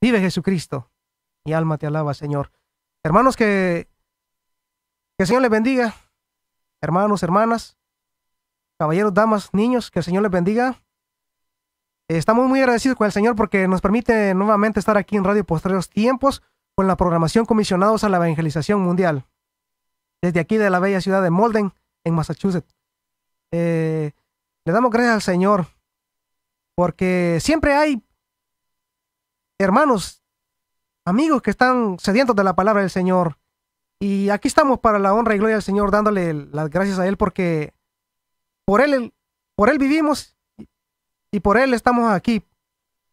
Vive Jesucristo. Mi alma te alaba, Señor. Hermanos, que, que el Señor les bendiga. Hermanos, hermanas, caballeros, damas, niños, que el Señor les bendiga. Eh, estamos muy agradecidos con el Señor porque nos permite nuevamente estar aquí en Radio Postreros Tiempos con la programación Comisionados a la Evangelización Mundial. Desde aquí de la bella ciudad de Molden, en Massachusetts. Eh, le damos gracias al Señor porque siempre hay hermanos, amigos que están sedientos de la palabra del Señor. Y aquí estamos para la honra y gloria del Señor, dándole las gracias a Él porque por Él, por él vivimos y por Él estamos aquí,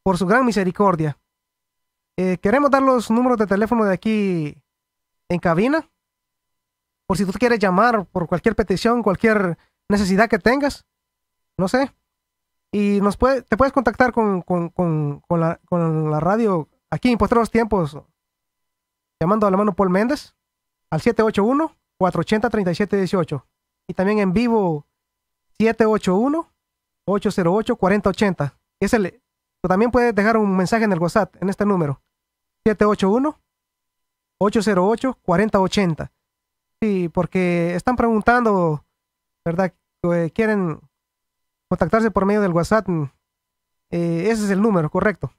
por su gran misericordia. Eh, queremos dar los números de teléfono de aquí en cabina, por si tú quieres llamar por cualquier petición, cualquier necesidad que tengas, no sé, y nos puede, te puedes contactar con, la, radio aquí en los Tiempos, llamando a la mano Paul Méndez al 781-480-3718. Y también en vivo 781-808-4080. el, también puedes dejar un mensaje en el WhatsApp en este número. 781-808-4080. Sí, porque están preguntando, ¿verdad? Eh, quieren contactarse por medio del WhatsApp. Mm, eh, ese es el número correcto.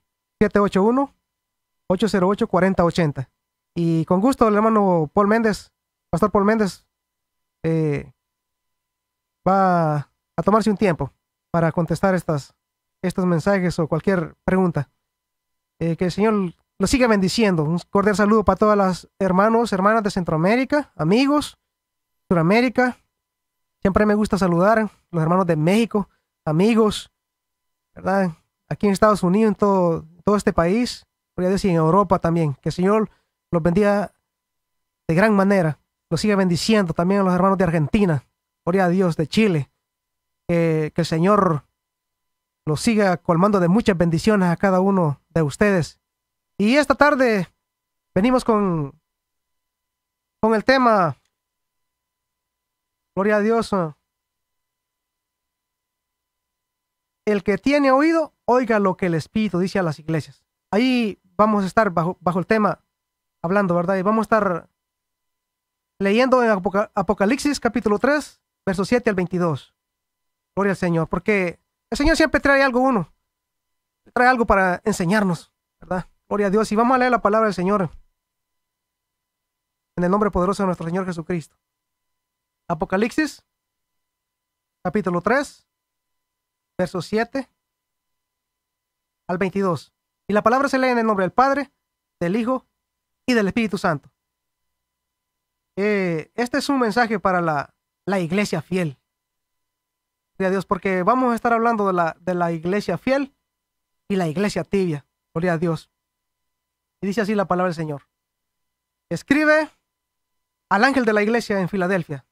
781-808-4080. Y con gusto el hermano Paul Méndez, Pastor Paul Méndez, eh, va a tomarse un tiempo para contestar estas, estos mensajes o cualquier pregunta. Eh, que el Señor lo siga bendiciendo. Un cordial saludo para todas las hermanos, hermanas de Centroamérica, amigos, Suramérica. Siempre me gusta saludar a los hermanos de México amigos, ¿verdad? Aquí en Estados Unidos, en todo, este país, podría decir en Europa también. Que el Señor los bendiga de gran manera. Los siga bendiciendo también a los hermanos de Argentina, gloria a Dios, de Chile. Que, el Señor los siga colmando de muchas bendiciones a cada uno de ustedes. Y esta tarde venimos con, con el tema, gloria a Dios, el que tiene oído, oiga lo que el Espíritu dice a las iglesias. Ahí vamos a estar bajo, el tema hablando, ¿verdad? Y vamos a estar leyendo en Apocalipsis capítulo 3, versos 7 al 22. Gloria al Señor, porque el Señor siempre trae algo uno, trae algo para enseñarnos, ¿verdad? Gloria a Dios. Y vamos a leer la palabra del Señor en el nombre poderoso de nuestro Señor Jesucristo. Apocalipsis capítulo 3, versos 7 al 22. Y la palabra se lee en el nombre del Padre, del Hijo y del Espíritu Santo. Eh, este es un mensaje para la, iglesia fiel. Gloria a Dios, porque vamos a estar hablando de la, de la iglesia fiel y la iglesia tibia. Gloria a Dios. Y dice así la palabra del Señor. Escribe al ángel de la iglesia en Filadelfia.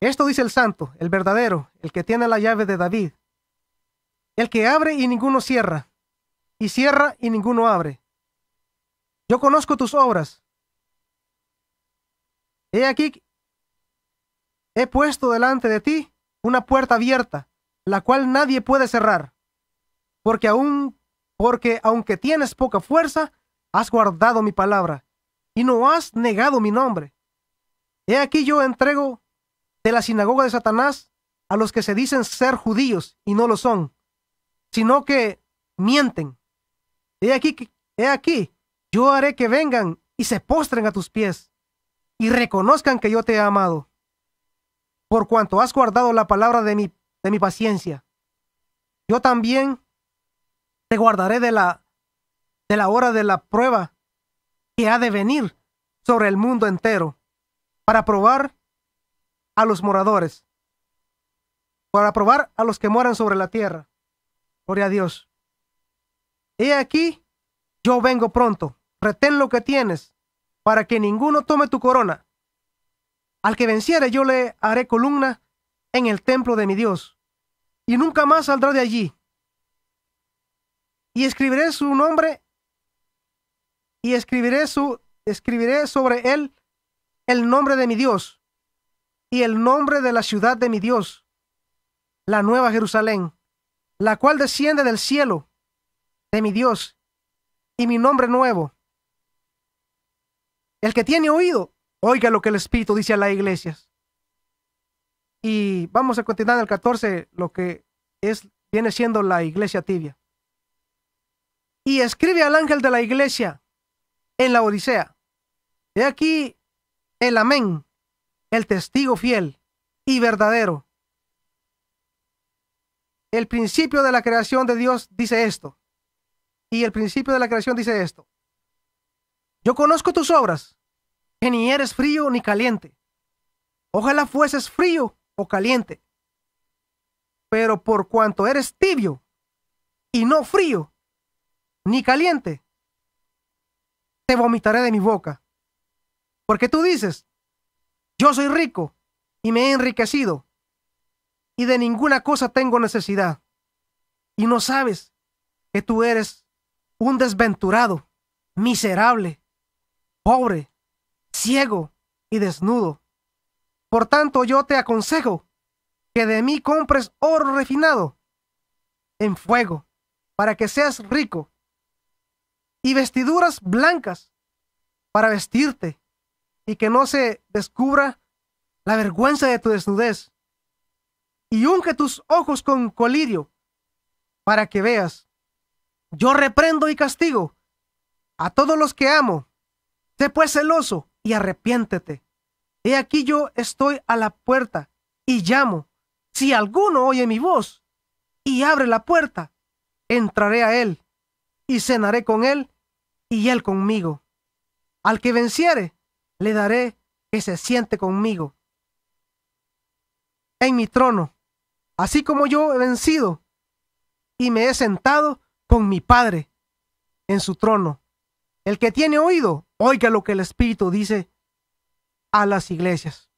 Esto dice el santo, el verdadero, el que tiene la llave de David, el que abre y ninguno cierra, y cierra y ninguno abre. Yo conozco tus obras. He aquí, he puesto delante de ti una puerta abierta, la cual nadie puede cerrar, porque aún, porque aunque tienes poca fuerza, has guardado mi palabra y no has negado mi nombre. He aquí yo entrego de la sinagoga de Satanás a los que se dicen ser judíos y no lo son, sino que mienten. He aquí, he aquí, yo haré que vengan y se postren a tus pies y reconozcan que yo te he amado, por cuanto has guardado la palabra de mi, de mi paciencia. Yo también te guardaré de la, de la hora de la prueba que ha de venir sobre el mundo entero para probar a los moradores, para probar a los que moran sobre la tierra. Gloria a Dios. He aquí, yo vengo pronto. Retén lo que tienes, para que ninguno tome tu corona. Al que venciere yo le haré columna en el templo de mi Dios, y nunca más saldrá de allí. Y escribiré su nombre, y escribiré su escribiré sobre él el nombre de mi Dios, y el nombre de la ciudad de mi Dios, la nueva Jerusalén la cual desciende del cielo de mi Dios, y mi nombre nuevo. El que tiene oído, oiga lo que el Espíritu dice a las iglesias. Y vamos a continuar en el 14, lo que es, viene siendo la iglesia tibia. Y escribe al ángel de la iglesia en la Odisea. He aquí el amén, el testigo fiel y verdadero, el principio de la creación de Dios dice esto. Y el principio de la creación dice esto. Yo conozco tus obras, que ni eres frío ni caliente. Ojalá fueses frío o caliente. Pero por cuanto eres tibio y no frío ni caliente, te vomitaré de mi boca. Porque tú dices, yo soy rico y me he enriquecido y de ninguna cosa tengo necesidad. Y no sabes que tú eres un desventurado, miserable, pobre, ciego y desnudo. Por tanto yo te aconsejo que de mí compres oro refinado en fuego, para que seas rico, y vestiduras blancas para vestirte, y que no se descubra la vergüenza de tu desnudez, y unge tus ojos con colirio para que veas. Yo reprendo y castigo a todos los que amo. Sé pues celoso y arrepiéntete. He aquí yo estoy a la puerta y llamo. Si alguno oye mi voz y abre la puerta, entraré a él y cenaré con él y él conmigo. Al que venciere, le daré que se siente conmigo en mi trono así como yo he vencido y me he sentado con mi Padre en su trono. El que tiene oído, oiga lo que el Espíritu dice a las iglesias.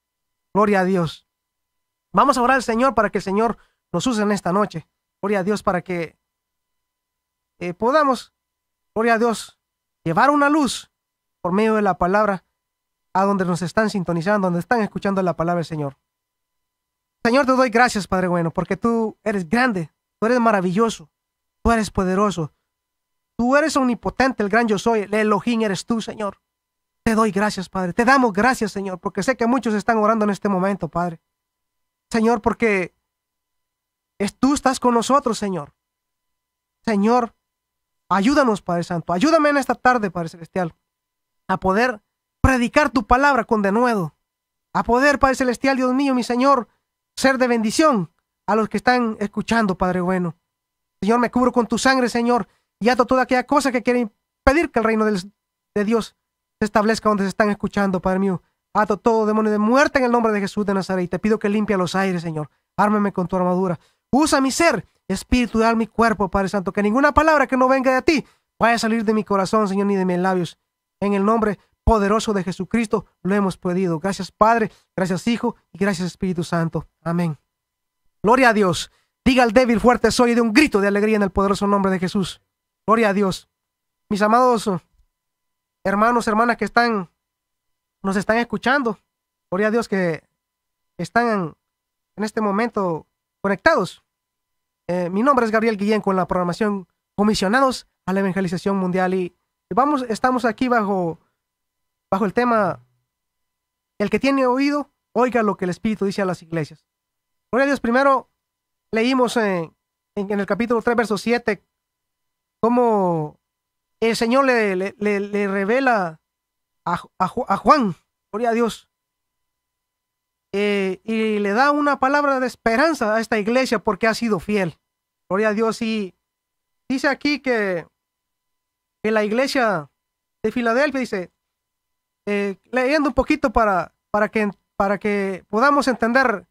Gloria a Dios. Vamos a orar al Señor para que el Señor nos use en esta noche. Gloria a Dios para que eh, podamos, gloria a Dios, llevar una luz por medio de la palabra a donde nos están sintonizando, donde están escuchando la palabra del Señor. Señor, te doy gracias, Padre bueno, porque tú eres grande, tú eres maravilloso, tú eres poderoso, tú eres omnipotente, el gran yo soy, el Elohim eres tú, Señor. Te doy gracias, Padre. Te damos gracias, Señor, porque sé que muchos están orando en este momento, Padre. Señor, porque es, tú estás con nosotros, Señor. Señor, ayúdanos, Padre Santo. Ayúdame en esta tarde, Padre Celestial, a poder predicar tu palabra con denuedo. A poder, Padre Celestial, Dios mío, mi Señor, ser de bendición a los que están escuchando, Padre bueno. Señor, me cubro con tu sangre, Señor, y ato toda aquella cosa que quiere impedir que el reino de Dios se establezca donde se están escuchando, Padre mío. Ato todo demonio de muerte en el nombre de Jesús de Nazaret. te pido que limpia los aires, Señor. Ármeme con tu armadura. Usa mi ser, espíritu, mi cuerpo, Padre Santo. Que ninguna palabra que no venga de ti vaya a salir de mi corazón, Señor, ni de mis labios. En el nombre poderoso de Jesucristo lo hemos pedido. Gracias, Padre. Gracias, Hijo. Y gracias, Espíritu Santo. Amén. Gloria a Dios. Diga al débil fuerte soy de un grito de alegría en el poderoso nombre de Jesús. Gloria a Dios. Mis amados hermanos, hermanas que están, nos están escuchando. Gloria a Dios que están en este momento conectados. Eh, mi nombre es Gabriel Guillén con la programación Comisionados a la Evangelización Mundial y vamos, estamos aquí bajo, bajo el tema El que tiene oído, oiga lo que el Espíritu dice a las iglesias. Gloria a Dios, primero leímos en, el capítulo 3, verso 7, cómo el Señor le, revela a, Juan, gloria a Dios, eh, y le da una palabra de esperanza a esta iglesia porque ha sido fiel. Gloria a Dios. Y dice aquí que, que la iglesia de Filadelfia, dice, eh, leyendo un poquito para, para, que, para que podamos entender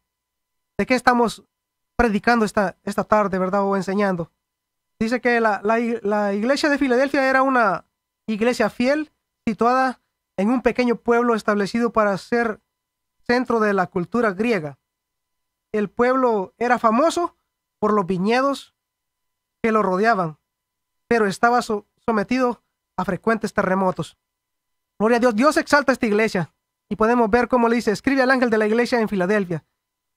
¿De qué estamos predicando esta, esta tarde, verdad? O enseñando. Dice que la, iglesia de Filadelfia era una iglesia fiel situada en un pequeño pueblo establecido para ser centro de la cultura griega. El pueblo era famoso por los viñedos que lo rodeaban, pero estaba sometido a frecuentes terremotos. Gloria a Dios, Dios exalta esta iglesia y podemos ver cómo le dice, escribe al ángel de la iglesia en Filadelfia.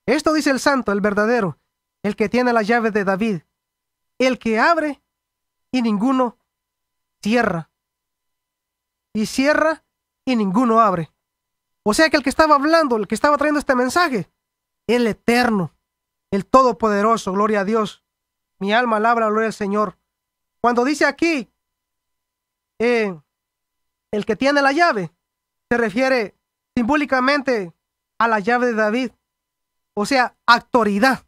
Esto dice el santo, el verdadero, el que tiene la llave de David, el que abre y ninguno cierra. Y cierra y ninguno abre. O sea que el que estaba hablando, el que estaba trayendo este mensaje, el eterno, el todopoderoso, gloria a Dios. Mi alma alabra, gloria al Señor. Cuando dice aquí, eh, el que tiene la llave, se refiere simbólicamente a la llave de David o sea, autoridad.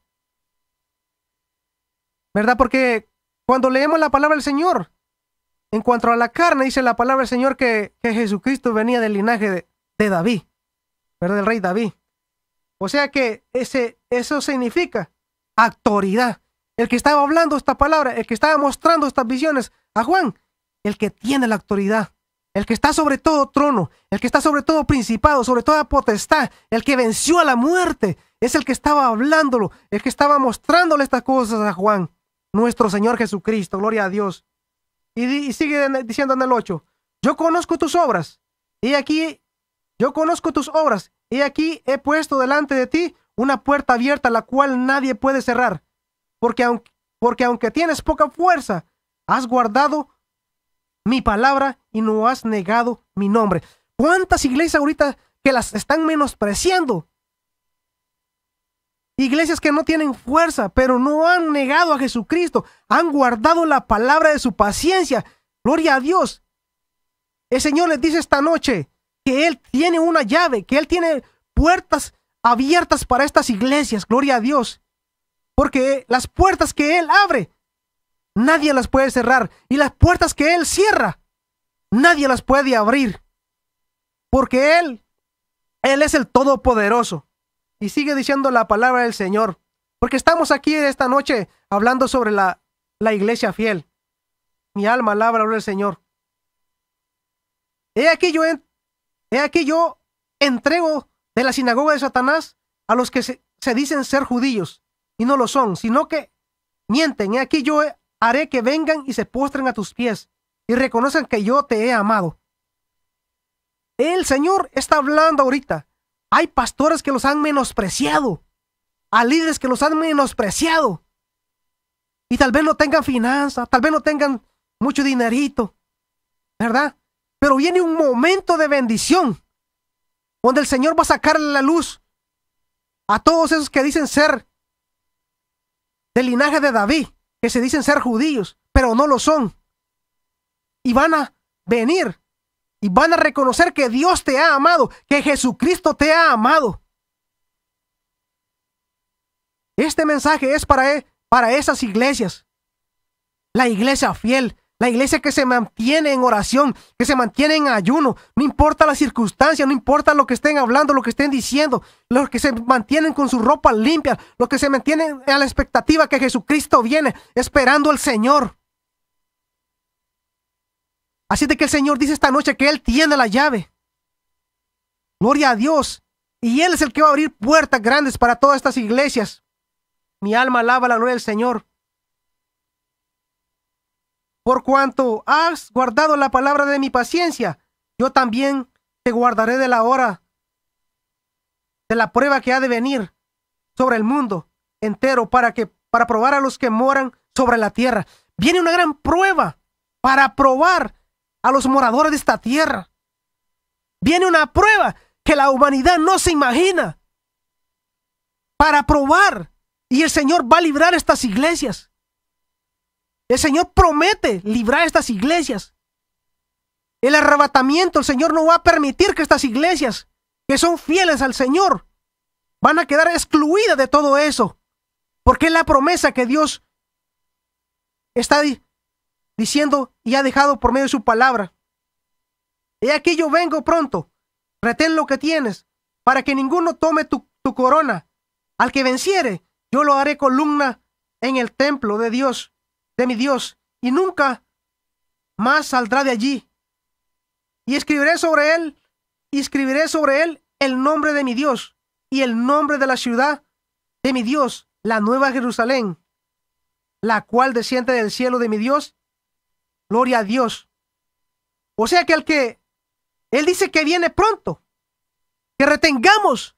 ¿Verdad? Porque cuando leemos la palabra del Señor, en cuanto a la carne, dice la palabra del Señor que, Jesucristo venía del linaje de, David, ¿verdad? Del rey David. O sea que ese, eso significa autoridad. El que estaba hablando esta palabra, el que estaba mostrando estas visiones a Juan, el que tiene la autoridad, el que está sobre todo trono, el que está sobre todo principado, sobre toda potestad, el que venció a la muerte, es el que estaba hablándolo, el que estaba mostrándole estas cosas a Juan, nuestro Señor Jesucristo, gloria a Dios. Y, sigue diciendo en el 8, yo conozco tus obras, y aquí, yo conozco tus obras, y aquí he puesto delante de ti una puerta abierta la cual nadie puede cerrar, porque aunque, porque aunque tienes poca fuerza, has guardado mi palabra y no has negado mi nombre. ¿Cuántas iglesias ahorita que las están menospreciando? Iglesias que no tienen fuerza, pero no han negado a Jesucristo, han guardado la palabra de su paciencia. Gloria a Dios. El Señor les dice esta noche que Él tiene una llave, que Él tiene puertas abiertas para estas iglesias. Gloria a Dios. Porque las puertas que Él abre, nadie las puede cerrar. Y las puertas que Él cierra, nadie las puede abrir. Porque Él, Él es el Todopoderoso y sigue diciendo la palabra del Señor. Porque estamos aquí esta noche hablando sobre la, iglesia fiel. Mi alma alaba al Señor. He aquí yo, he aquí yo entrego de la sinagoga de Satanás a los que se, dicen ser judíos y no lo son, sino que mienten. He aquí yo haré que vengan y se postren a tus pies y reconozcan que yo te he amado. El Señor está hablando ahorita hay pastores que los han menospreciado. A líderes que los han menospreciado. Y tal vez no tengan finanzas, tal vez no tengan mucho dinerito, ¿verdad? Pero viene un momento de bendición donde el Señor va a sacarle la luz a todos esos que dicen ser del linaje de David, que se dicen ser judíos, pero no lo son. Y van a venir y van a reconocer que Dios te ha amado, que Jesucristo te ha amado. Este mensaje es para, e, para esas iglesias. La iglesia fiel, la iglesia que se mantiene en oración, que se mantiene en ayuno, no importa la circunstancia, no importa lo que estén hablando, lo que estén diciendo, los que se mantienen con su ropa limpia, los que se mantienen a la expectativa que Jesucristo viene, esperando al Señor. Así de que el Señor dice esta noche que Él tiene la llave. Gloria a Dios. Y Él es el que va a abrir puertas grandes para todas estas iglesias. Mi alma alaba la gloria del Señor. Por cuanto has guardado la palabra de mi paciencia, yo también te guardaré de la hora, de la prueba que ha de venir sobre el mundo entero para que para probar a los que moran sobre la tierra. Viene una gran prueba para probar a los moradores de esta tierra. Viene una prueba que la humanidad no se imagina para probar y el Señor va a librar estas iglesias. El Señor promete librar estas iglesias. El arrebatamiento, el Señor no va a permitir que estas iglesias, que son fieles al Señor, van a quedar excluidas de todo eso. Porque es la promesa que Dios está diciendo y ha dejado por medio de su palabra. He aquí yo vengo pronto, retén lo que tienes, para que ninguno tome tu, tu corona. Al que venciere, yo lo haré columna en el templo de Dios, de mi Dios, y nunca más saldrá de allí. Y escribiré sobre él, y escribiré sobre él el nombre de mi Dios, y el nombre de la ciudad de mi Dios, la nueva Jerusalén, la cual desciende del cielo de mi Dios, Gloria a Dios. O sea que el que Él dice que viene pronto, que retengamos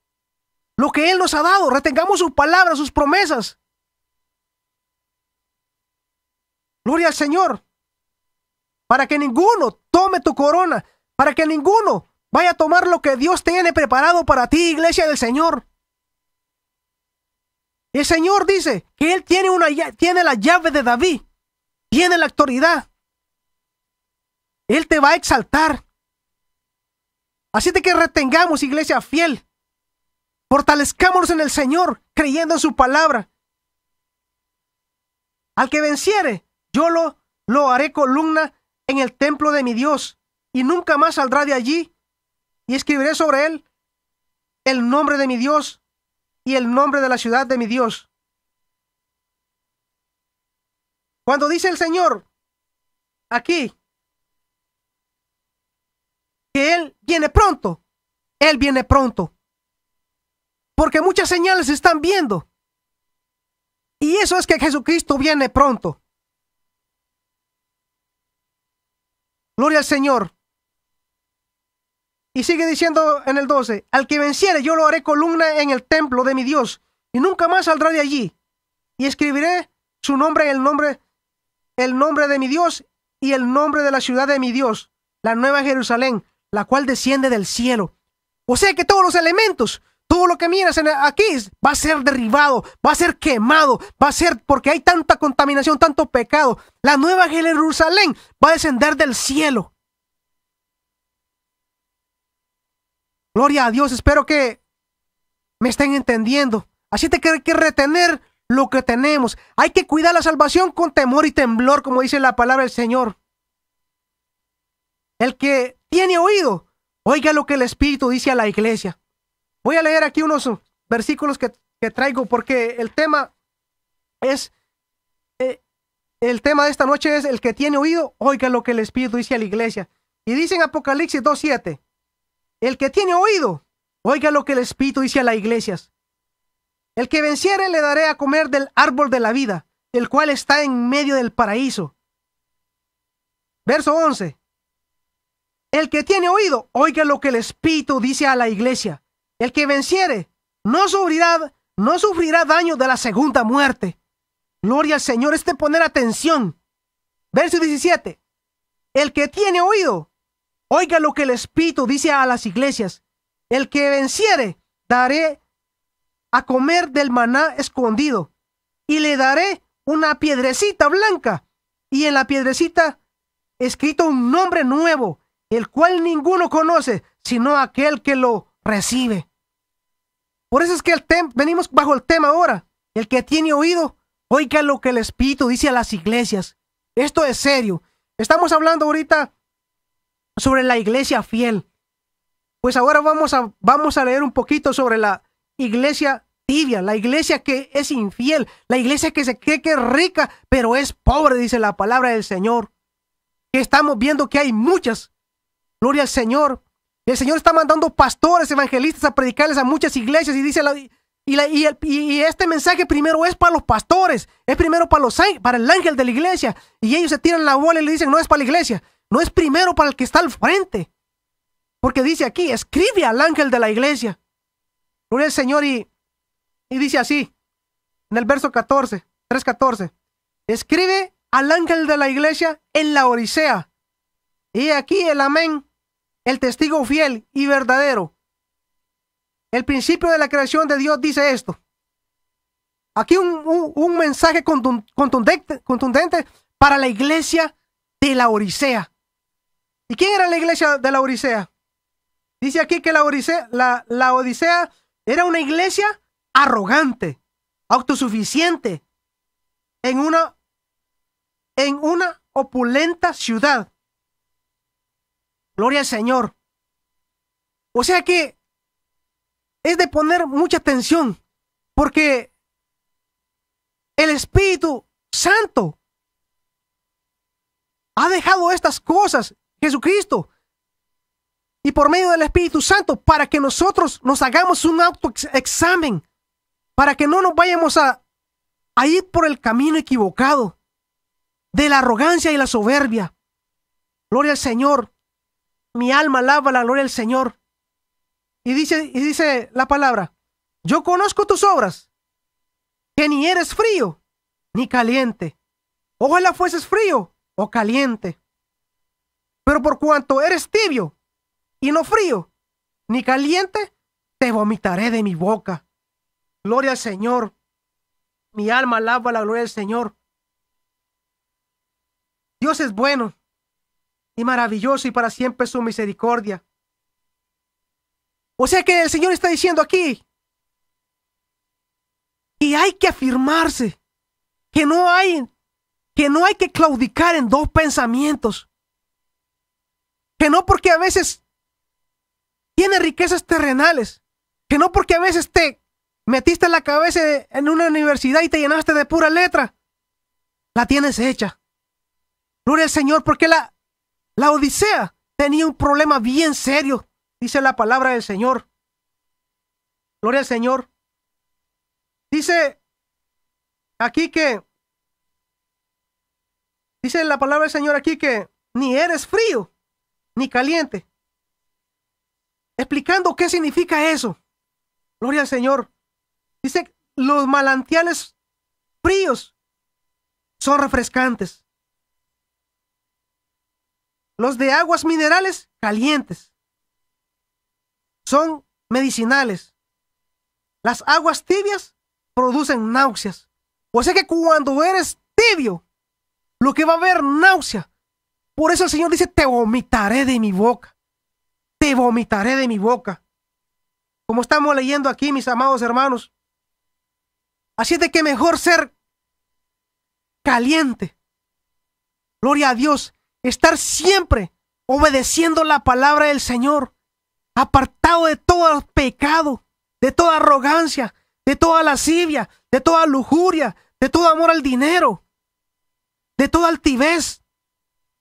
lo que Él nos ha dado, retengamos sus palabras, sus promesas. Gloria al Señor. Para que ninguno tome tu corona, para que ninguno vaya a tomar lo que Dios tiene preparado para ti, iglesia del Señor. El Señor dice que Él tiene, una, tiene la llave de David, tiene la autoridad. Él te va a exaltar. Así de que retengamos, iglesia fiel. fortalezcamos en el Señor, creyendo en su palabra. Al que venciere, yo lo, lo haré columna en el templo de mi Dios, y nunca más saldrá de allí, y escribiré sobre él el nombre de mi Dios y el nombre de la ciudad de mi Dios. Cuando dice el Señor, aquí, él viene pronto. Él viene pronto. Porque muchas señales se están viendo. Y eso es que Jesucristo viene pronto. Gloria al Señor. Y sigue diciendo en el 12, al que venciere yo lo haré columna en el templo de mi Dios y nunca más saldrá de allí. Y escribiré su nombre en el nombre el nombre de mi Dios y el nombre de la ciudad de mi Dios, la nueva Jerusalén, la cual desciende del cielo. O sea que todos los elementos, todo lo que miras aquí va a ser derribado, va a ser quemado, va a ser porque hay tanta contaminación, tanto pecado. La nueva Jerusalén va a descender del cielo. Gloria a Dios, espero que me estén entendiendo. Así te hay que retener lo que tenemos. Hay que cuidar la salvación con temor y temblor, como dice la palabra del Señor. El que tiene oído, oiga lo que el Espíritu dice a la iglesia. Voy a leer aquí unos versículos que, traigo porque el tema es, eh, el tema de esta noche es el que tiene oído, oiga lo que el Espíritu dice a la iglesia. Y dice en Apocalipsis 2.7, el que tiene oído, oiga lo que el Espíritu dice a las iglesias. El que venciere le daré a comer del árbol de la vida, el cual está en medio del paraíso. Verso 11. El que tiene oído, oiga lo que el Espíritu dice a la iglesia. El que venciere, no sufrirá, no sufrirá daño de la segunda muerte. Gloria al Señor, este poner atención. Verso 17. El que tiene oído, oiga lo que el Espíritu dice a las iglesias. El que venciere, daré a comer del maná escondido y le daré una piedrecita blanca y en la piedrecita escrito un nombre nuevo el cual ninguno conoce, sino aquel que lo recibe. Por eso es que el tem venimos bajo el tema ahora. El que tiene oído, oiga lo que el Espíritu dice a las iglesias. Esto es serio. Estamos hablando ahorita sobre la iglesia fiel. Pues ahora vamos a, vamos a leer un poquito sobre la iglesia tibia, la iglesia que es infiel, la iglesia que se cree que es rica, pero es pobre, dice la palabra del Señor. Que estamos viendo que hay muchas Gloria al Señor. El Señor está mandando pastores, evangelistas a predicarles a muchas iglesias y dice la, y, y, este mensaje primero es para los pastores, es primero para, los, para el ángel de la iglesia. Y ellos se tiran la bola y le dicen, no es para la iglesia, no es primero para el que está al frente. Porque dice aquí, escribe al ángel de la iglesia. Gloria al Señor y, dice así, en el verso 14, 3.14, escribe al ángel de la iglesia en la Orisea. Y aquí el amén el testigo fiel y verdadero. El principio de la creación de Dios dice esto. Aquí un, mensaje contundente, contundente para la iglesia de la Orisea. ¿Y quién era la iglesia de la Orisea? Dice aquí que la orisea la, Odisea, era una iglesia arrogante, autosuficiente, en una, en una opulenta ciudad Gloria al Señor. O sea que es de poner mucha atención, porque el Espíritu Santo ha dejado estas cosas, Jesucristo, y por medio del Espíritu Santo, para que nosotros nos hagamos un autoexamen, para que no nos vayamos a, ir por el camino equivocado de la arrogancia y la soberbia. Gloria al Señor mi alma alaba la gloria del Señor. Y dice, y dice la palabra, yo conozco tus obras, que ni eres frío ni caliente. Ojalá fueses frío o caliente. Pero por cuanto eres tibio y no frío ni caliente, te vomitaré de mi boca. Gloria al Señor. Mi alma alaba la gloria del Señor. Dios es bueno y maravilloso y para siempre su misericordia. O sea que el Señor está diciendo aquí Y hay que afirmarse, que no hay que no hay que claudicar en dos pensamientos. Que no porque a veces Tiene riquezas terrenales, que no porque a veces te metiste la cabeza en una universidad y te llenaste de pura letra, la tienes hecha. Gloria al Señor, porque la, la Odisea tenía un problema bien serio, dice la palabra del Señor. Gloria al Señor. Dice aquí que, dice la palabra del Señor aquí que ni eres frío ni caliente. Explicando qué significa eso. Gloria al Señor. Dice, los manantiales fríos son refrescantes. Los de aguas minerales calientes son medicinales. Las aguas tibias producen náuseas. O sea que cuando eres tibio, lo que va a haber náusea. Por eso el Señor dice, te vomitaré de mi boca. Te vomitaré de mi boca. Como estamos leyendo aquí, mis amados hermanos. Así es de que mejor ser caliente. Gloria a Dios estar siempre obedeciendo la palabra del Señor, apartado de todo pecado, de toda arrogancia, de toda lascivia, de toda lujuria, de todo amor al dinero, de toda altivez,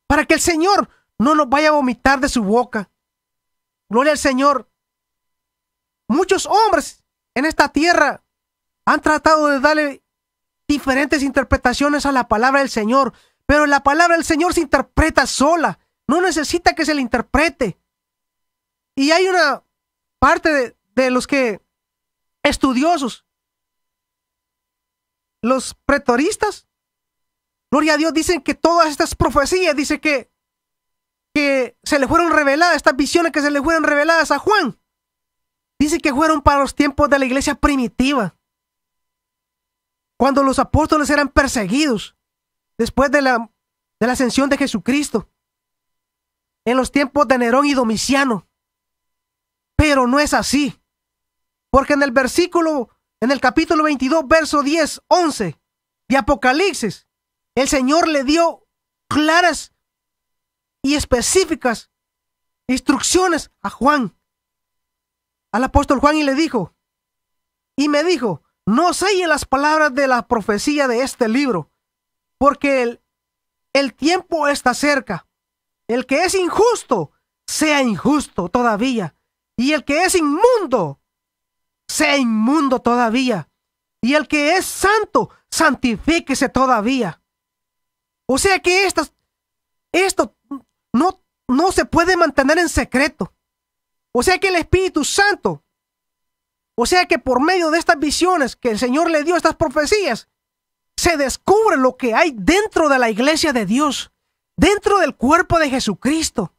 para que el Señor no nos vaya a vomitar de su boca. Gloria al Señor. Muchos hombres en esta tierra han tratado de darle diferentes interpretaciones a la palabra del Señor, pero la palabra del Señor se interpreta sola. No necesita que se le interprete. Y hay una parte de, los que estudiosos, los pretoristas, gloria a Dios, dicen que todas estas profecías, dice que, que se le fueron reveladas, estas visiones que se le fueron reveladas a Juan, dice que fueron para los tiempos de la iglesia primitiva, cuando los apóstoles eran perseguidos después de la, ascensión de Jesucristo, en los tiempos de Nerón y Domiciano. Pero no es así, porque en el versículo, en el capítulo 22, verso 10, 11 de Apocalipsis, el Señor le dio claras y específicas instrucciones a Juan, al apóstol Juan, y le dijo, y me dijo, no selle las palabras de la profecía de este libro, porque el, tiempo está cerca. El que es injusto, sea injusto todavía. Y el que es inmundo, sea inmundo todavía. Y el que es santo, santifíquese todavía. O sea que esto no, no se puede mantener en secreto. O sea que el Espíritu Santo, o sea que por medio de estas visiones que el Señor le dio, estas profecías, se descubre lo que hay dentro de la iglesia de Dios, dentro del cuerpo de Jesucristo.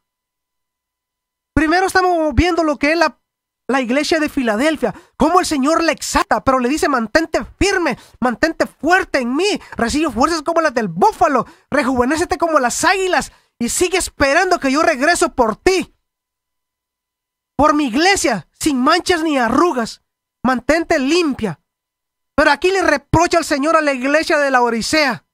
Primero estamos viendo lo que es la, iglesia de Filadelfia, cómo el Señor la exata, pero le dice, mantente firme, mantente fuerte en mí, recibe fuerzas como las del búfalo, rejuvenécete como las águilas y sigue esperando que yo regreso por ti, por mi iglesia, sin manchas ni arrugas, mantente limpia. Pero aquí le reprocha al Señor a la iglesia de la Orisea.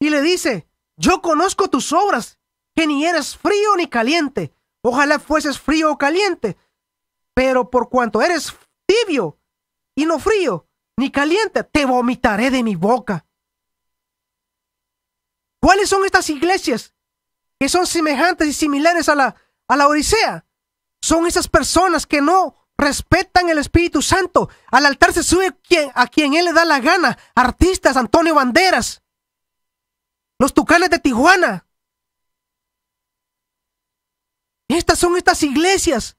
Y le dice, yo conozco tus obras, que ni eres frío ni caliente. Ojalá fueses frío o caliente. Pero por cuanto eres tibio y no frío ni caliente, te vomitaré de mi boca. ¿Cuáles son estas iglesias que son semejantes y similares a la, a la Odisea? Son esas personas que no respetan el Espíritu Santo. Al altar se sube quien, a quien él le da la gana. Artistas, Antonio Banderas, los Tucanes de Tijuana. Estas son estas iglesias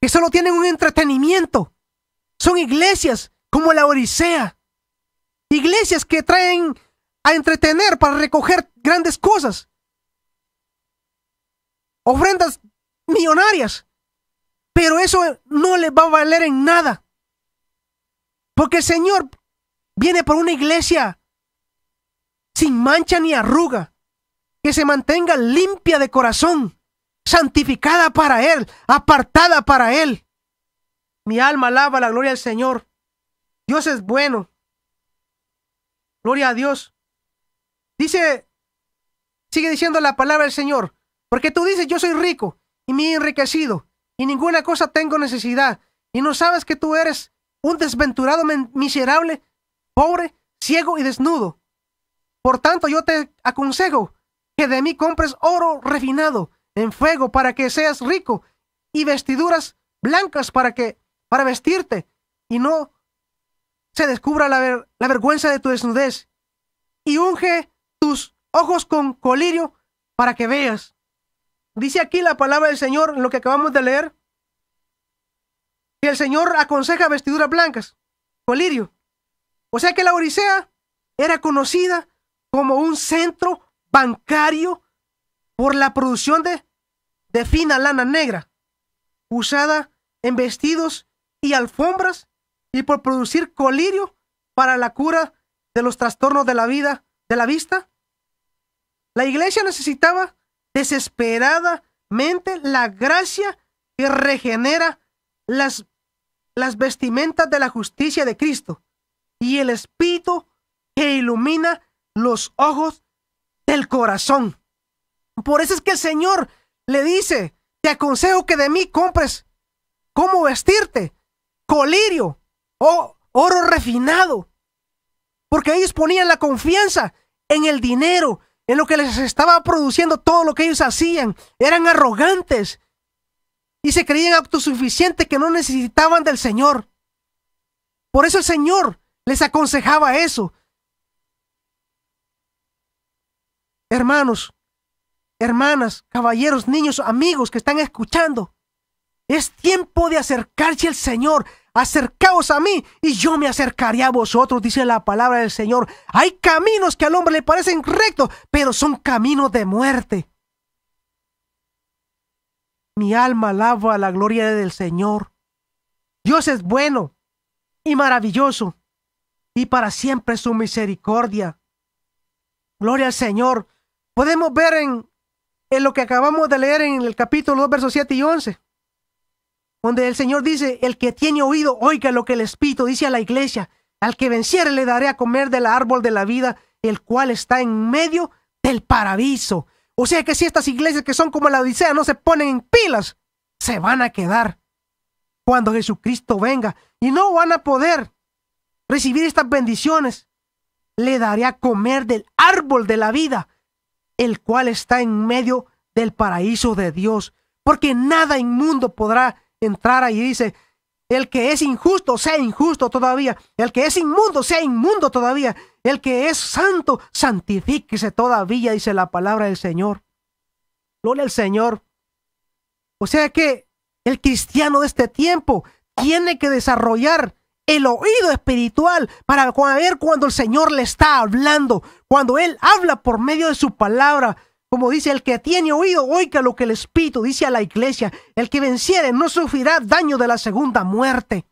que solo tienen un entretenimiento. Son iglesias como la Orisea. Iglesias que traen a entretener para recoger grandes cosas. Ofrendas millonarias. Pero eso no le va a valer en nada. Porque el Señor viene por una iglesia sin mancha ni arruga, que se mantenga limpia de corazón, santificada para Él, apartada para Él. Mi alma alaba la gloria del Señor. Dios es bueno. Gloria a Dios. Dice, sigue diciendo la palabra del Señor, porque tú dices, yo soy rico y me he enriquecido y ninguna cosa tengo necesidad, y no sabes que tú eres un desventurado miserable, pobre, ciego y desnudo. Por tanto, yo te aconsejo que de mí compres oro refinado en fuego para que seas rico y vestiduras blancas para que para vestirte y no se descubra la, la vergüenza de tu desnudez y unge tus ojos con colirio para que veas Dice aquí la palabra del Señor, en lo que acabamos de leer, que el Señor aconseja vestiduras blancas, colirio. O sea que la Orisea era conocida como un centro bancario por la producción de, de fina lana negra, usada en vestidos y alfombras y por producir colirio para la cura de los trastornos de la vida, de la vista. La iglesia necesitaba desesperadamente la gracia que regenera las, las vestimentas de la justicia de Cristo y el Espíritu que ilumina los ojos del corazón. Por eso es que el Señor le dice, te aconsejo que de mí compres cómo vestirte, colirio o oro refinado, porque ellos ponían la confianza en el dinero, en lo que les estaba produciendo todo lo que ellos hacían. Eran arrogantes y se creían autosuficientes que no necesitaban del Señor. Por eso el Señor les aconsejaba eso. Hermanos, hermanas, caballeros, niños, amigos que están escuchando, es tiempo de acercarse al Señor acercaos a mí y yo me acercaré a vosotros, dice la palabra del Señor. Hay caminos que al hombre le parecen rectos, pero son caminos de muerte. Mi alma alaba la gloria del Señor. Dios es bueno y maravilloso, y para siempre su misericordia. Gloria al Señor. Podemos ver en, lo que acabamos de leer en el capítulo 2, versos 7 y 11 donde el Señor dice, el que tiene oído, oiga lo que el Espíritu dice a la iglesia, al que venciere le daré a comer del árbol de la vida, el cual está en medio del paraíso. O sea que si estas iglesias que son como la Odisea no se ponen en pilas, se van a quedar cuando Jesucristo venga y no van a poder recibir estas bendiciones. Le daré a comer del árbol de la vida, el cual está en medio del paraíso de Dios, porque nada inmundo podrá entrar ahí y dice, el que es injusto sea injusto todavía, el que es inmundo sea inmundo todavía, el que es santo santifíquese todavía, dice la palabra del Señor. Gloria al Señor. O sea que el cristiano de este tiempo tiene que desarrollar el oído espiritual para ver cuando el Señor le está hablando, cuando Él habla por medio de su palabra, como dice, el que tiene oído, oiga lo que el Espíritu dice a la iglesia. El que venciere no sufrirá daño de la segunda muerte.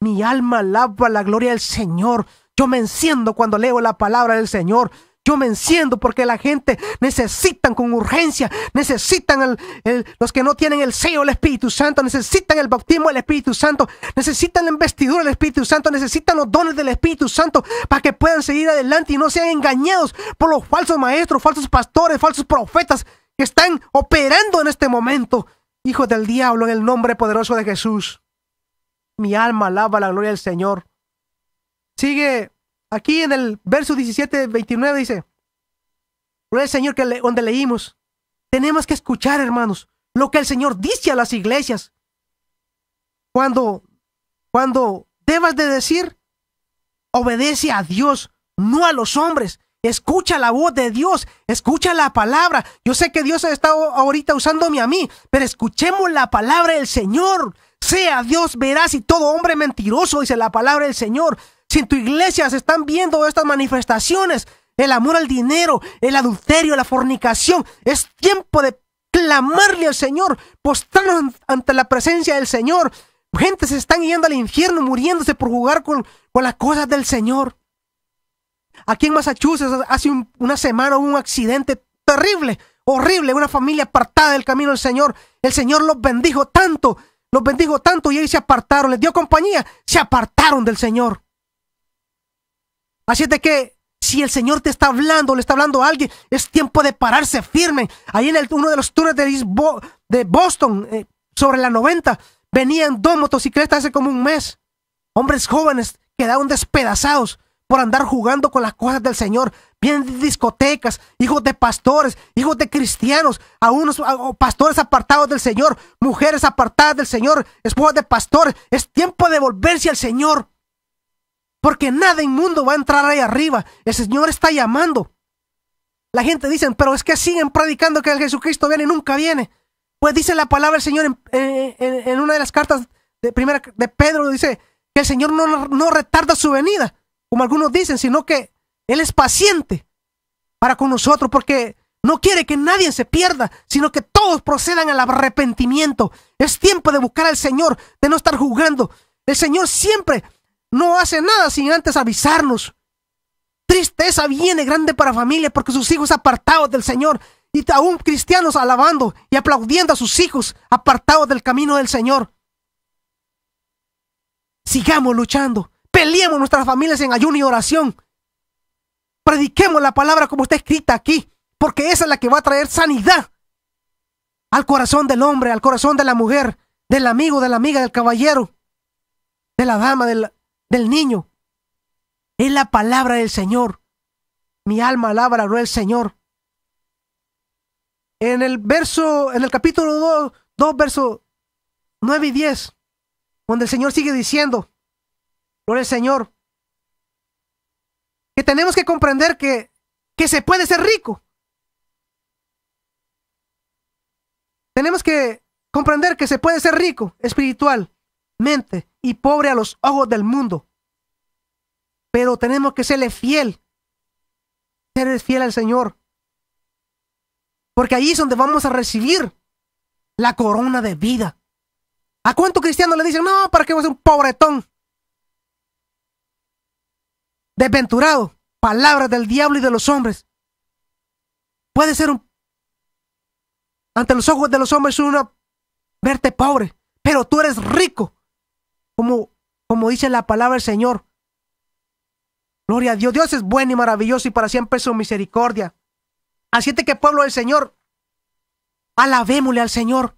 Mi alma alaba la gloria del Señor. Yo me enciendo cuando leo la palabra del Señor. Yo me enciendo porque la gente necesitan con urgencia, necesitan los que no tienen el sello del Espíritu Santo, necesitan el bautismo del Espíritu Santo, necesitan la investidura del Espíritu Santo, necesitan los dones del Espíritu Santo para que puedan seguir adelante y no sean engañados por los falsos maestros, falsos pastores, falsos profetas que están operando en este momento. Hijo del diablo, en el nombre poderoso de Jesús. Mi alma alaba la gloria del Señor. Sigue aquí en el verso 17, 29 dice, por el Señor que le, donde leímos, tenemos que escuchar, hermanos, lo que el Señor dice a las iglesias. Cuando, cuando debas de decir, obedece a Dios, no a los hombres. Escucha la voz de Dios, escucha la palabra. Yo sé que Dios ha estado ahorita usándome a mí, pero escuchemos la palabra del Señor. Sea Dios verás y todo hombre mentiroso, dice la palabra del Señor. Si en tu iglesia se están viendo estas manifestaciones, el amor al dinero, el adulterio, la fornicación, es tiempo de clamarle al Señor, postrarnos ante la presencia del Señor. Gente se están yendo al infierno, muriéndose por jugar con, las cosas del Señor. Aquí en Massachusetts hace una semana hubo un accidente terrible, horrible, una familia apartada del camino del Señor. El Señor los bendijo tanto, los bendijo tanto y ellos se apartaron, les dio compañía, se apartaron del Señor. Así es de que si el Señor te está hablando, le está hablando a alguien, es tiempo de pararse firme. Ahí en el, uno de los túneles de, Boston, eh, sobre la 90, venían dos motocicletas hace como un mes. Hombres jóvenes quedaron despedazados por andar jugando con las cosas del Señor. Vienen discotecas, hijos de pastores, hijos de cristianos, a unos pastores apartados del Señor, mujeres apartadas del Señor, esposas de pastores. Es tiempo de volverse al Señor porque nada inmundo va a entrar ahí arriba. El Señor está llamando. La gente dice, pero es que siguen predicando que el Jesucristo viene y nunca viene. Pues dice la palabra del Señor en, una de las cartas de, primera, de Pedro, dice que el Señor no, no retarda su venida, como algunos dicen, sino que Él es paciente para con nosotros, porque no quiere que nadie se pierda, sino que todos procedan al arrepentimiento. Es tiempo de buscar al Señor, de no estar jugando. El Señor siempre no hace nada sin antes avisarnos. Tristeza viene grande para familia porque sus hijos apartados del Señor y aún cristianos alabando y aplaudiendo a sus hijos apartados del camino del Señor. Sigamos luchando, peleemos nuestras familias en ayuno y oración. Prediquemos la palabra como está escrita aquí, porque esa es la que va a traer sanidad al corazón del hombre, al corazón de la mujer, del amigo, de la amiga, del caballero, de la dama, del, del niño. Es la palabra del Señor. Mi alma alaba la del Señor. En el verso, en el capítulo 2, 2 versos 9 y 10, donde el Señor sigue diciendo, gloria al Señor, que tenemos que comprender que, que se puede ser rico. Tenemos que comprender que se puede ser rico, espiritual mente y pobre a los ojos del mundo. Pero tenemos que serle fiel, ser fiel al Señor. Porque ahí es donde vamos a recibir la corona de vida. ¿A cuánto cristiano le dicen, no, para qué vas a ser un pobretón? Desventurado, palabras del diablo y de los hombres. Puede ser un, ante los ojos de los hombres una verte pobre, pero tú eres rico como, dice la palabra del Señor. Gloria a Dios. Dios es bueno y maravilloso y para siempre es su misericordia. Así es que pueblo del Señor, alabémosle al Señor,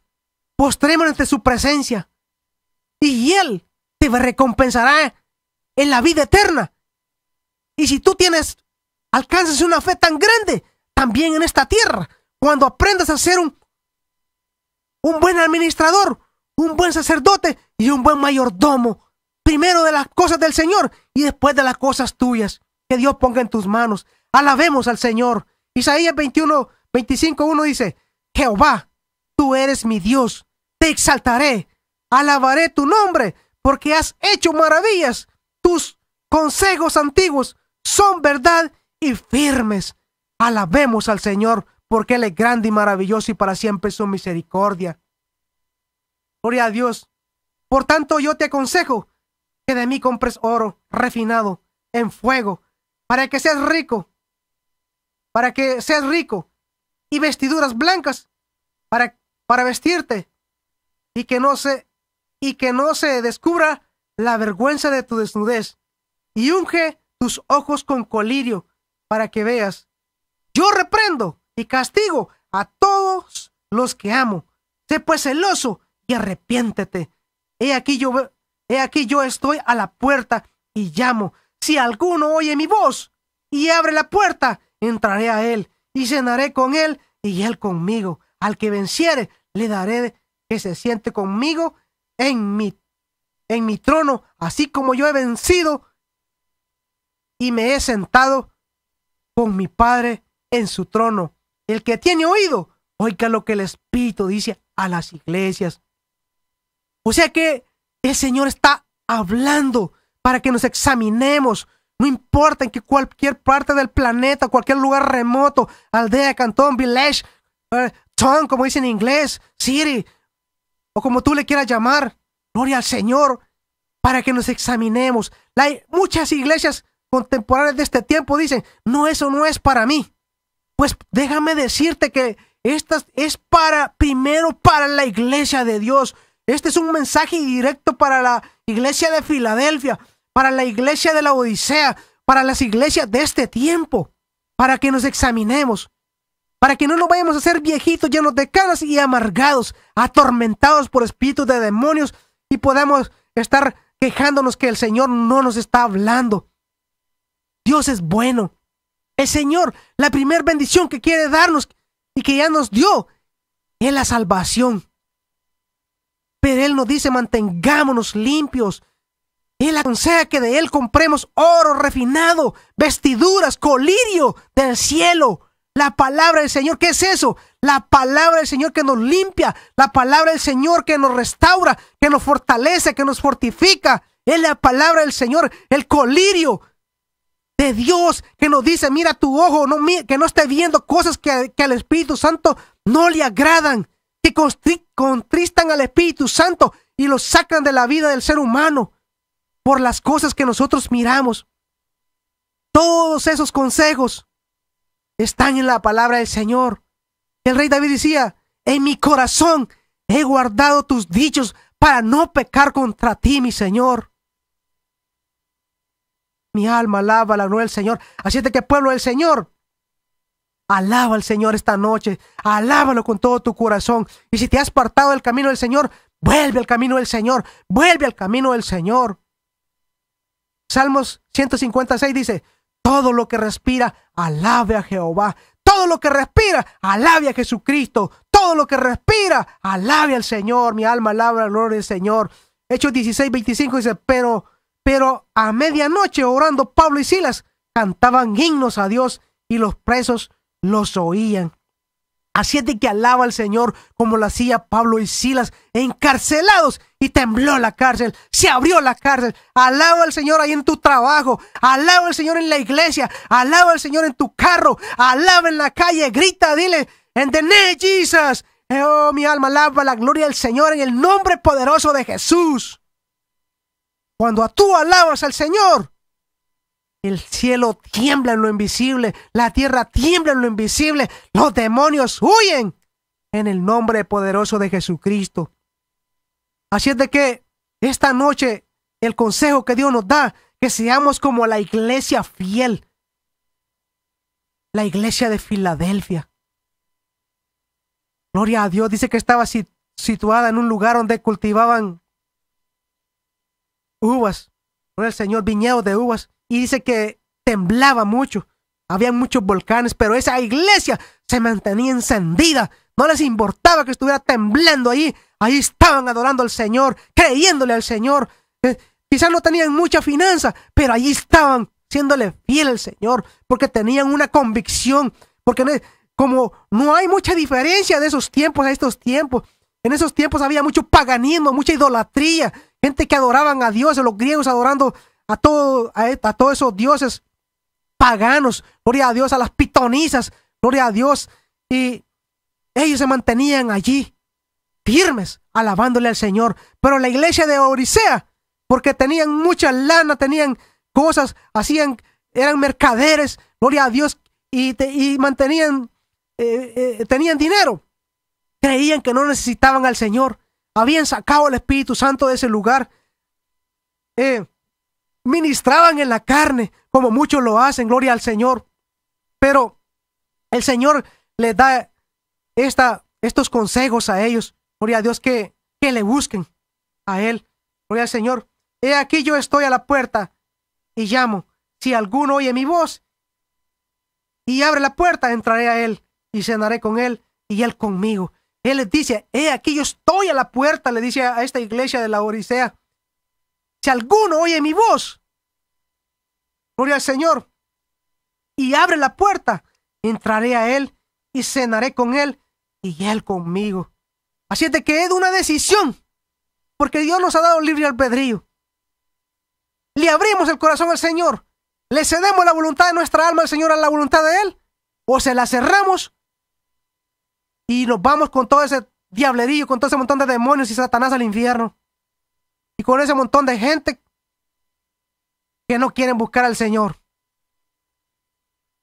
postrémonos ante su presencia y Él te recompensará en la vida eterna. Y si tú tienes, alcanzas una fe tan grande, también en esta tierra, cuando aprendas a ser un, un buen administrador, un buen sacerdote y un buen mayordomo, primero de las cosas del Señor y después de las cosas tuyas, que Dios ponga en tus manos. Alabemos al Señor. Isaías 21, 25, 1 dice, Jehová, tú eres mi Dios, te exaltaré, alabaré tu nombre, porque has hecho maravillas. Tus consejos antiguos son verdad y firmes. Alabemos al Señor, porque Él es grande y maravilloso y para siempre es su misericordia. Gloria a Dios. Por tanto, yo te aconsejo que de mí compres oro refinado en fuego, para que seas rico, para que seas rico, y vestiduras blancas para, para vestirte, y que no se y que no se descubra la vergüenza de tu desnudez, y unge tus ojos con colirio para que veas. Yo reprendo y castigo a todos los que amo. Sé pues celoso y arrepiéntete. He aquí yo, he aquí yo estoy a la puerta y llamo. Si alguno oye mi voz y abre la puerta, entraré a él y cenaré con él y él conmigo. Al que venciere, le daré que se siente conmigo en mi, en mi trono, así como yo he vencido y me he sentado con mi Padre en su trono. El que tiene oído, oiga lo que el Espíritu dice a las iglesias. O sea que el Señor está hablando para que nos examinemos. No importa en que cualquier parte del planeta, cualquier lugar remoto, aldea, cantón, village, eh, town, como dicen en inglés, city, o como tú le quieras llamar, gloria al Señor, para que nos examinemos. Hay muchas iglesias contemporáneas de este tiempo dicen, no, eso no es para mí. Pues déjame decirte que esta es para, primero para la iglesia de Dios, este es un mensaje directo para la iglesia de Filadelfia, para la iglesia de la Odisea, para las iglesias de este tiempo, para que nos examinemos, para que no nos vayamos a ser viejitos llenos de caras y amargados, atormentados por espíritus de demonios y podamos estar quejándonos que el Señor no nos está hablando. Dios es bueno. El Señor, la primera bendición que quiere darnos y que ya nos dio, es la salvación. Él nos dice, mantengámonos limpios. Él aconseja que de Él compremos oro refinado, vestiduras, colirio del cielo. La palabra del Señor, ¿qué es eso? La palabra del Señor que nos limpia, la palabra del Señor que nos restaura, que nos fortalece, que nos fortifica. Es la palabra del Señor, el colirio de Dios que nos dice, mira tu ojo, no, que no esté viendo cosas que, que al Espíritu Santo no le agradan que contristan al Espíritu Santo y lo sacan de la vida del ser humano por las cosas que nosotros miramos. Todos esos consejos están en la palabra del Señor. El rey David decía, en mi corazón he guardado tus dichos para no pecar contra ti, mi Señor. Mi alma alaba la gloria del Señor. Así es de que pueblo del Señor, Alaba al Señor esta noche, alábalo con todo tu corazón. Y si te has apartado del camino del Señor, vuelve al camino del Señor, vuelve al camino del Señor. Salmos 156 dice, todo lo que respira, alabe a Jehová. Todo lo que respira, alabe a Jesucristo. Todo lo que respira, alabe al Señor. Mi alma alaba al gloria del Señor. Hechos 16, 25 dice, pero, pero a medianoche orando Pablo y Silas cantaban himnos a Dios y los presos los oían. Así es de que alaba al Señor como lo hacía Pablo y Silas, encarcelados y tembló la cárcel, se abrió la cárcel. Alaba al Señor ahí en tu trabajo, alaba al Señor en la iglesia, alaba al Señor en tu carro, alaba en la calle, grita, dile, en the Jesus. Oh, mi alma alaba la gloria del Señor en el nombre poderoso de Jesús. Cuando tú alabas al Señor, el cielo tiembla en lo invisible, la tierra tiembla en lo invisible, los demonios huyen en el nombre poderoso de Jesucristo. Así es de que esta noche el consejo que Dios nos da, que seamos como la iglesia fiel, la iglesia de Filadelfia. Gloria a Dios, dice que estaba situada en un lugar donde cultivaban uvas, por el Señor, viñedo de uvas y dice que temblaba mucho, había muchos volcanes, pero esa iglesia se mantenía encendida, no les importaba que estuviera temblando ahí. ahí estaban adorando al Señor, creyéndole al Señor. Eh, quizás no tenían mucha finanza, pero allí estaban siéndole fiel al Señor, porque tenían una convicción, porque e, como no hay mucha diferencia de esos tiempos a estos tiempos, en esos tiempos había mucho paganismo, mucha idolatría, gente que adoraban a Dios, los griegos adorando a, todo, e, a, todos esos dioses paganos, gloria a Dios, a las pitonizas, gloria a Dios. Y ellos se mantenían allí, firmes, alabándole al Señor. Pero la iglesia de Orisea, porque tenían mucha lana, tenían cosas, hacían, eran mercaderes, gloria a Dios, y, mantenían, eh, eh, tenían dinero. Creían que no necesitaban al Señor. Habían sacado el Espíritu Santo de ese lugar. Eh, ministraban en la carne, como muchos lo hacen, gloria al Señor. Pero el Señor le da esta, estos consejos a ellos, gloria a Dios, que, que le busquen a Él, gloria al Señor. He aquí yo estoy a la puerta y llamo. Si alguno oye mi voz y abre la puerta, entraré a Él y cenaré con Él y Él conmigo. Él les dice, he aquí yo estoy a la puerta, le dice a esta iglesia de la Orisea alguno oye mi voz, gloria al Señor, y abre la puerta, entraré a Él y cenaré con Él y Él conmigo. Así es de que es una decisión, porque Dios nos ha dado libre albedrío. Le abrimos el corazón al Señor, le cedemos la voluntad de nuestra alma al Señor a la voluntad de Él, o se la cerramos y nos vamos con todo ese diablerío con todo ese montón de demonios y Satanás al infierno y con ese montón de gente que no quieren buscar al Señor.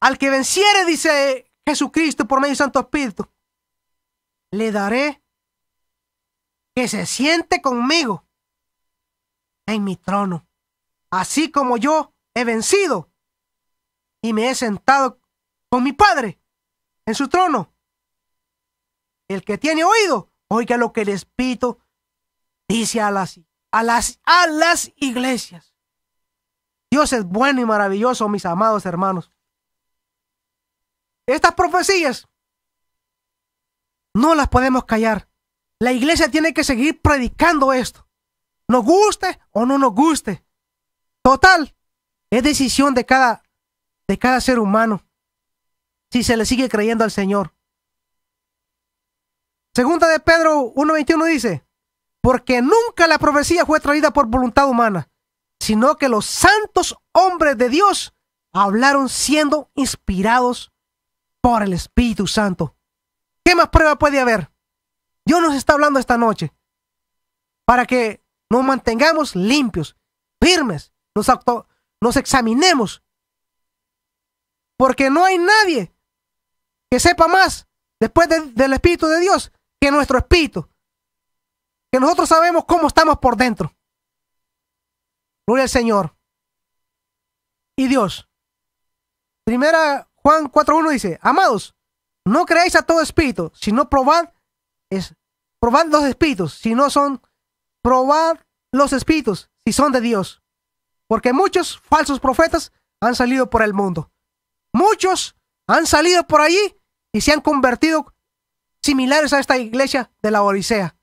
Al que venciere, dice Jesucristo por medio del Santo Espíritu, le daré que se siente conmigo en mi trono, así como yo he vencido y me he sentado con mi Padre en su trono. El que tiene oído, oiga lo que el Espíritu dice a las a las, a las iglesias. Dios es bueno y maravilloso, mis amados hermanos. Estas profecías no las podemos callar. La iglesia tiene que seguir predicando esto. Nos guste o no nos guste. Total, es decisión de cada, de cada ser humano si se le sigue creyendo al Señor. Segunda de Pedro 1.21 dice, porque nunca la profecía fue traída por voluntad humana, sino que los santos hombres de Dios hablaron siendo inspirados por el Espíritu Santo. ¿Qué más prueba puede haber? Dios nos está hablando esta noche para que nos mantengamos limpios, firmes, nos, examinemos, porque no hay nadie que sepa más después del Espíritu de Dios que nuestro Espíritu nosotros sabemos cómo estamos por dentro. Gloria al Señor. Y Dios. Primera Juan 4.1 dice, amados, no creáis a todo espíritu, sino probad, es, probad los espíritus, si no son, probad los espíritus, si son de Dios. Porque muchos falsos profetas han salido por el mundo. Muchos han salido por allí y se han convertido similares a esta iglesia de la Odisea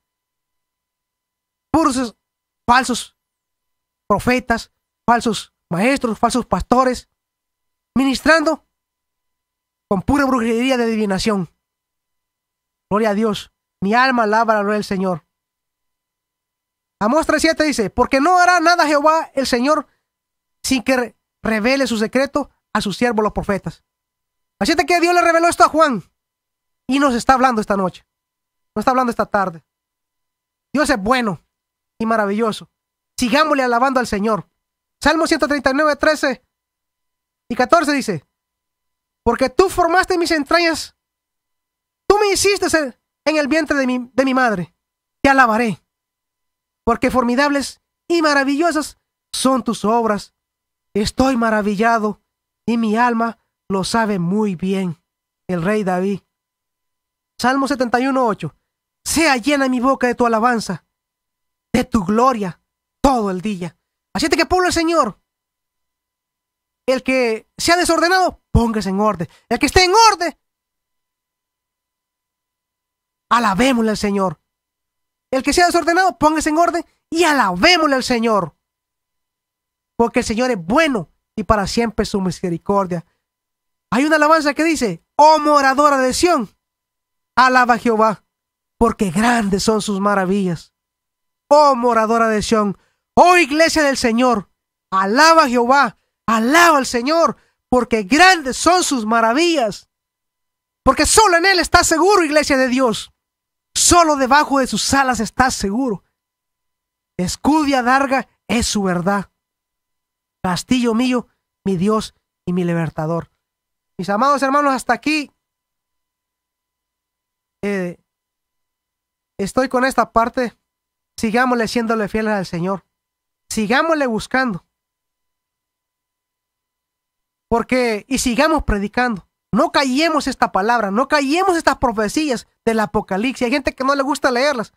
puros falsos profetas, falsos maestros, falsos pastores, ministrando con pura brujería de adivinación. Gloria a Dios. Mi alma alaba al Señor. Amos 3.7 dice, porque no hará nada Jehová el Señor sin que revele su secreto a sus siervos los profetas. Así que Dios le reveló esto a Juan y nos está hablando esta noche. Nos está hablando esta tarde. Dios es bueno y maravilloso. Sigámosle alabando al Señor. Salmo 139, 13 y 14 dice, porque tú formaste mis entrañas, tú me hiciste en el vientre de mi, de mi madre, te alabaré, porque formidables y maravillosas son tus obras. Estoy maravillado y mi alma lo sabe muy bien, el rey David. Salmo 71, 8. Sea llena mi boca de tu alabanza de tu gloria todo el día. Así que pueblo el Señor, el que sea desordenado, póngase en orden. El que esté en orden, alabémosle al Señor. El que sea desordenado, póngase en orden y alabémosle al Señor. Porque el Señor es bueno y para siempre su misericordia. Hay una alabanza que dice, oh moradora de Sión, alaba a Jehová, porque grandes son sus maravillas oh moradora de Sion, oh iglesia del Señor, alaba a Jehová, alaba al Señor, porque grandes son sus maravillas. Porque solo en Él está seguro, iglesia de Dios. Solo debajo de sus alas estás seguro. Escudia Darga es su verdad. Castillo mío, mi Dios y mi libertador. Mis amados hermanos, hasta aquí eh, estoy con esta parte Sigámosle siéndole fieles al Señor. Sigámosle buscando. Porque, y sigamos predicando. No callemos esta palabra, no callemos estas profecías del Apocalipsis. Hay gente que no le gusta leerlas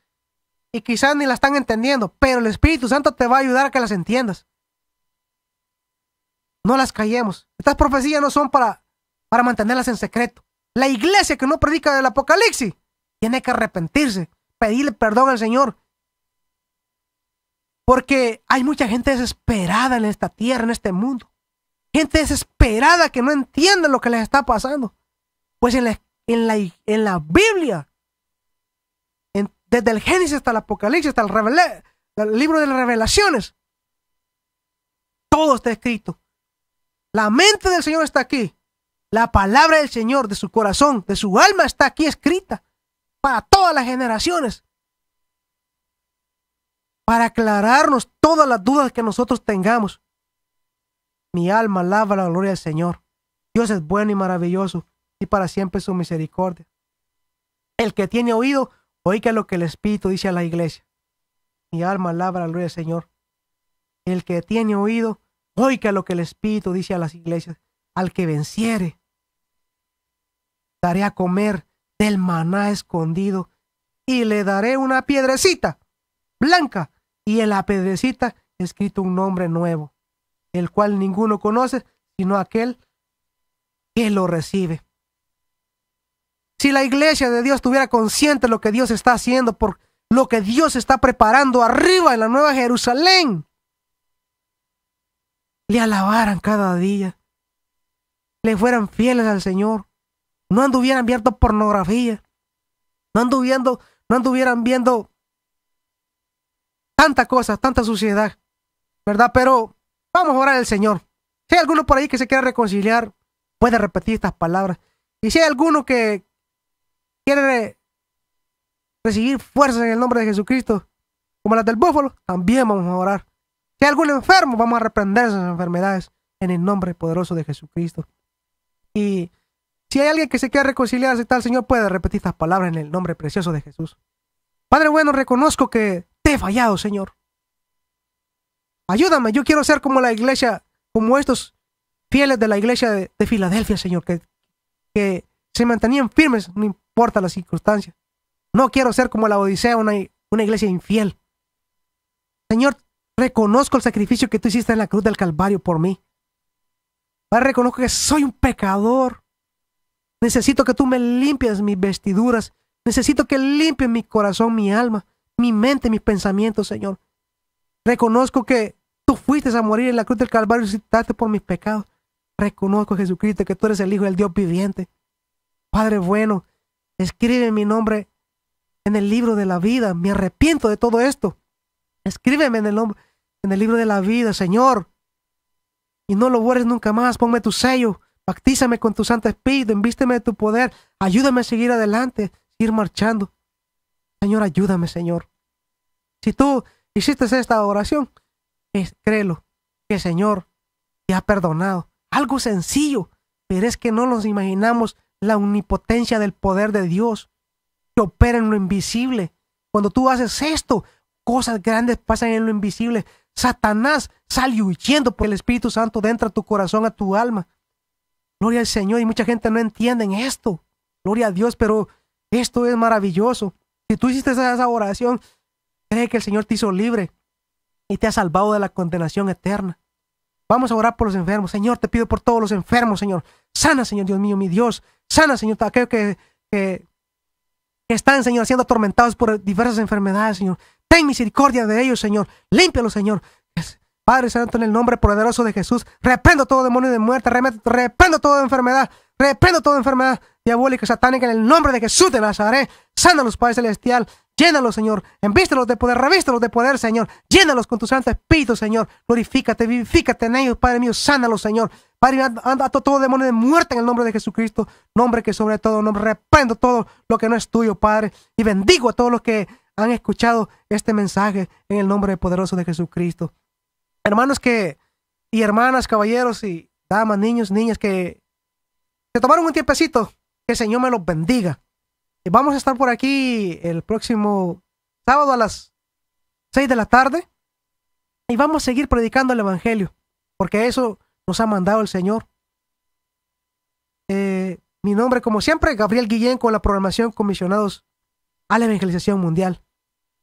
y quizás ni las están entendiendo, pero el Espíritu Santo te va a ayudar a que las entiendas. No las callemos. Estas profecías no son para, para mantenerlas en secreto. La iglesia que no predica del Apocalipsis tiene que arrepentirse, pedirle perdón al Señor porque hay mucha gente desesperada en esta tierra, en este mundo. Gente desesperada que no entiende lo que les está pasando. Pues en la, en la, Biblia, desde el Génesis hasta el Apocalipsis, hasta el, el libro de las revelaciones, todo está escrito. La mente del Señor está aquí. La palabra del Señor, de su corazón, de su alma, está aquí escrita para todas las generaciones para aclararnos todas las dudas que nosotros tengamos. Mi alma alaba la gloria del Señor. Dios es bueno y maravilloso y para siempre su misericordia. El que tiene oído, oiga lo que el Espíritu dice a la iglesia. Mi alma alaba la gloria del Señor. El que tiene oído, oiga lo que el Espíritu dice a las iglesias. Al que venciere, daré a comer del maná escondido y le daré una piedrecita blanca y en la pedrecita escrito un nombre nuevo, el cual ninguno conoce sino aquel que lo recibe. Si la iglesia de Dios estuviera consciente de lo que Dios está haciendo, por lo que Dios está preparando arriba en la nueva Jerusalén, le alabaran cada día, le fueran fieles al Señor, no anduvieran viendo pornografía, no no anduvieran viendo Tanta cosa, tanta suciedad, ¿verdad? Pero vamos a orar al Señor. Si hay alguno por ahí que se quiera reconciliar, puede repetir estas palabras. Y si hay alguno que quiere recibir fuerzas en el nombre de Jesucristo, como las del búfalo, también vamos a orar. Si hay algún enfermo, vamos a reprender esas enfermedades en el nombre poderoso de Jesucristo. Y si hay alguien que se quiera reconciliar, está el Señor, puede repetir estas palabras en el nombre precioso de Jesús. Padre bueno, reconozco que fallado, Señor. Ayúdame, yo quiero ser como la iglesia, como estos fieles de la iglesia de, Filadelfia, Señor, que, se mantenían firmes, no importa las circunstancias. No quiero ser como la Odisea, una, iglesia infiel. Señor, reconozco el sacrificio que tú hiciste en la cruz del Calvario por mí. reconozco que soy un pecador. Necesito que tú me limpies mis vestiduras. Necesito que limpies mi corazón, mi alma mi mente, mis pensamientos, Señor. Reconozco que tú fuiste a morir en la cruz del Calvario y citaste por mis pecados. Reconozco, Jesucristo, que tú eres el Hijo del Dios viviente. Padre bueno, escribe mi nombre en el libro de la vida. Me arrepiento de todo esto. Escríbeme en el, nombre, en el libro de la vida, Señor. Y no lo borres nunca más. Ponme tu sello. Baptízame con tu Santo Espíritu. Envísteme de tu poder. Ayúdame a seguir adelante, Ir marchando. Señor, ayúdame, Señor. Si tú hiciste esta oración, es, créelo, que el Señor te ha perdonado. Algo sencillo, pero es que no nos imaginamos la omnipotencia del poder de Dios que opera en lo invisible. Cuando tú haces esto, cosas grandes pasan en lo invisible. Satanás sale huyendo por el Espíritu Santo dentro de tu corazón, a tu alma. Gloria al Señor y mucha gente no entiende esto. Gloria a Dios, pero esto es maravilloso. Si tú hiciste esa oración, cree que el Señor te hizo libre y te ha salvado de la condenación eterna. Vamos a orar por los enfermos. Señor, te pido por todos los enfermos, Señor. Sana, Señor Dios mío, mi Dios. Sana, Señor, aquellos que, que, que están, Señor, siendo atormentados por diversas enfermedades, Señor. Ten misericordia de ellos, Señor. Límpialos, Señor. Padre Santo, en el nombre poderoso de Jesús, reprendo todo demonio de muerte, reprendo toda enfermedad, reprendo toda enfermedad, diabólica, satánica, en el nombre de Jesús de Nazaret. Sánalos, Padre Celestial. Llénalos, Señor. Envístelos de poder, revístelos de poder, Señor. Llénalos con tu Santo Espíritu, Señor. Glorifícate, vivifícate en ellos, Padre mío. Sánalos, Señor. Padre, anda todo demonio de muerte en el nombre de Jesucristo. Nombre que sobre todo, nombre, reprendo todo lo que no es tuyo, Padre. Y bendigo a todos los que han escuchado este mensaje en el nombre poderoso de Jesucristo. Hermanos que, y hermanas, caballeros y damas, niños, niñas que se tomaron un tiempecito que el Señor me los bendiga. Y Vamos a estar por aquí el próximo sábado a las 6 de la tarde y vamos a seguir predicando el Evangelio, porque eso nos ha mandado el Señor. Eh, mi nombre, como siempre, Gabriel Guillén con la programación Comisionados a la Evangelización Mundial.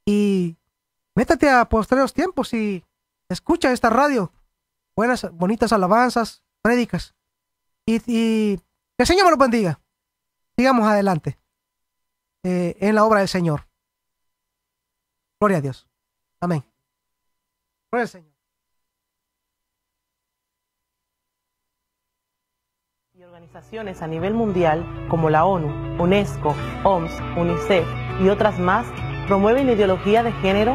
Y métete a postreros tiempos y escucha esta radio. Buenas, bonitas alabanzas, prédicas. Y, que el Señor me los bendiga. Sigamos adelante eh, en la obra del Señor. Gloria a Dios. Amén. Gloria al Señor. Y organizaciones a nivel mundial como la ONU, UNESCO, OMS, UNICEF y otras más promueven ideología de género